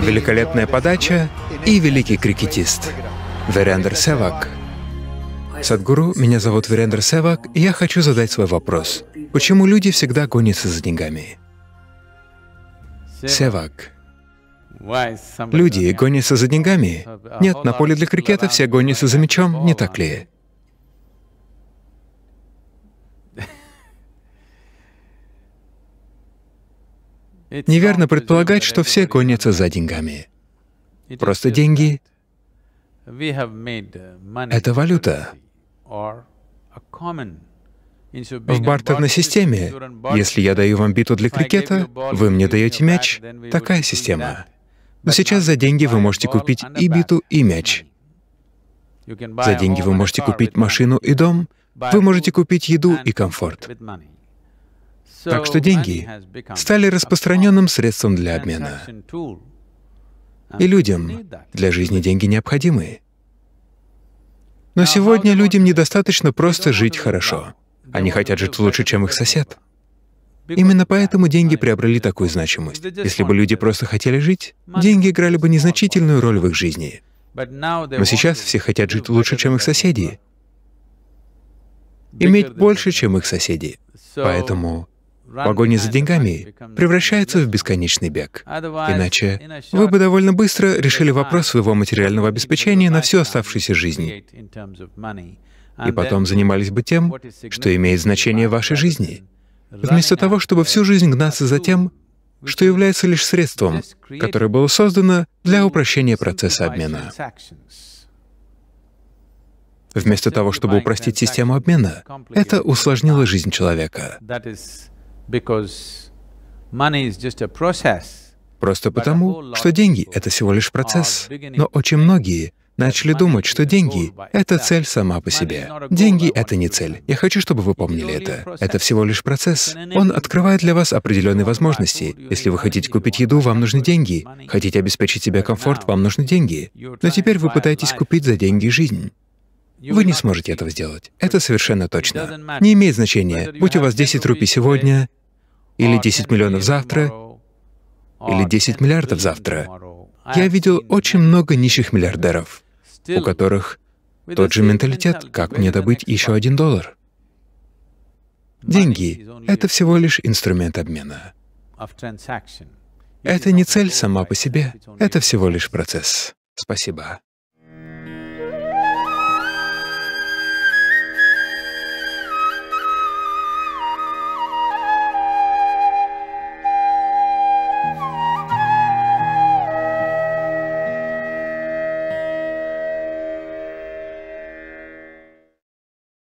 Великолепная подача и великий крикетист Верендер Севак. Садгуру, меня зовут Верендер Севак, и я хочу задать свой вопрос. Почему люди всегда гонятся за деньгами? Севак. Люди гонятся за деньгами? Нет, на поле для крикета все гонятся за мячом, не так ли? Неверно предполагать, что все гонятся за деньгами. Просто деньги uh, — это валюта в бартерной системе. Если я даю вам биту для крикета, вы мне даете мяч. Такая система. Но сейчас за деньги вы можете купить и биту, и мяч. За деньги вы можете купить машину и дом, вы можете купить еду и комфорт. Так что деньги стали распространенным средством для обмена. И людям для жизни деньги необходимы. Но сегодня людям недостаточно просто жить хорошо. Они хотят жить лучше, чем их сосед. Именно поэтому деньги приобрели такую значимость. Если бы люди просто хотели жить, деньги играли бы незначительную роль в их жизни. Но сейчас все хотят жить лучше, чем их соседи, иметь больше, чем их соседи. Поэтому погоня за деньгами превращается в бесконечный бег. Иначе вы бы довольно быстро решили вопрос своего материального обеспечения на всю оставшуюся жизнь. И потом занимались бы тем, что имеет значение в вашей жизни, вместо того, чтобы всю жизнь гнаться за тем, что является лишь средством, которое было создано для упрощения процесса обмена. Вместо того, чтобы упростить систему обмена, это усложнило жизнь человека. Просто потому, что деньги — это всего лишь процесс. Но очень многие начали думать, что деньги — это цель сама по себе. Деньги — это не цель. Я хочу, чтобы вы помнили это. Это всего лишь процесс. Он открывает для вас определенные возможности. Если вы хотите купить еду, вам нужны деньги. Хотите обеспечить себе комфорт, вам нужны деньги. Но теперь вы пытаетесь купить за деньги жизнь. Вы не сможете этого сделать. Это совершенно точно. Не имеет значения, будь у вас 10 рупий сегодня или 10 миллионов завтра, или 10 миллиардов завтра. Я видел очень много нищих миллиардеров, у которых тот же менталитет, как мне добыть еще один доллар. Деньги — это всего лишь инструмент обмена. Это не цель сама по себе, это всего лишь процесс. Спасибо.